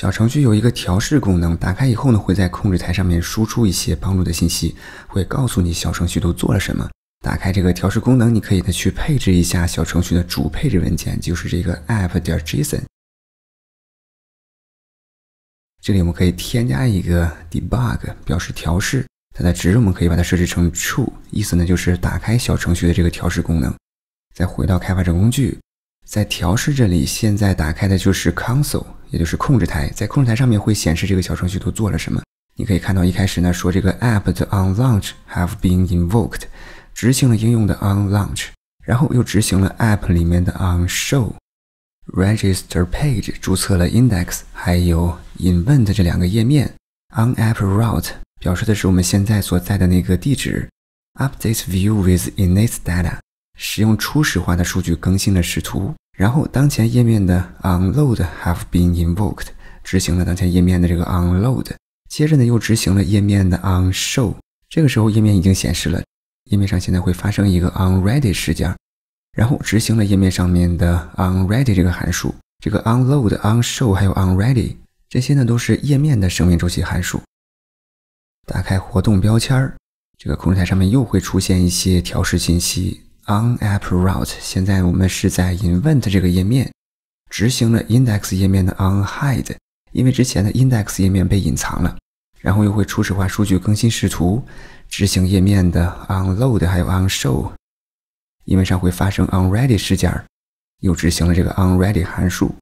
小程序有一个调试功能，打开以后呢，会在控制台上面输出一些帮助的信息，会告诉你小程序都做了什么。打开这个调试功能，你可以呢去配置一下小程序的主配置文件，就是这个 app 点 json。这里我们可以添加一个 debug，表示调试，它的值我们可以把它设置成 true，意思呢就是打开小程序的这个调试功能。再回到开发者工具，在调试这里，现在打开的就是 console。也就是控制台，在控制台上面会显示这个小程序都做了什么。你可以看到一开始呢说这个 app 的 on launch have been invoked，执行了应用的 on launch，然后又执行了 app 里面的 on show，register page 注册了 index 还有 invent 这两个页面。on app route 表示的是我们现在所在的那个地址。update view with init data 使用初始化的数据更新了视图。然后，当前页面的 on load have been invoked，执行了当前页面的这个 on load。接着呢，又执行了页面的 on show。这个时候，页面已经显示了，页面上现在会发生一个 on ready 事件，然后执行了页面上面的 on ready 这个函数。这个 on load、on show 还有 on ready，这些呢都是页面的生命周期函数。打开活动标签儿，这个控制台上面又会出现一些调试信息。On app route，现在我们是在 invent 这个页面，执行了 index 页面的 on hide，因为之前的 index 页面被隐藏了，然后又会初始化数据、更新视图，执行页面的 on load，还有 on show，因为上回发生 on ready 事件又执行了这个 on ready 函数。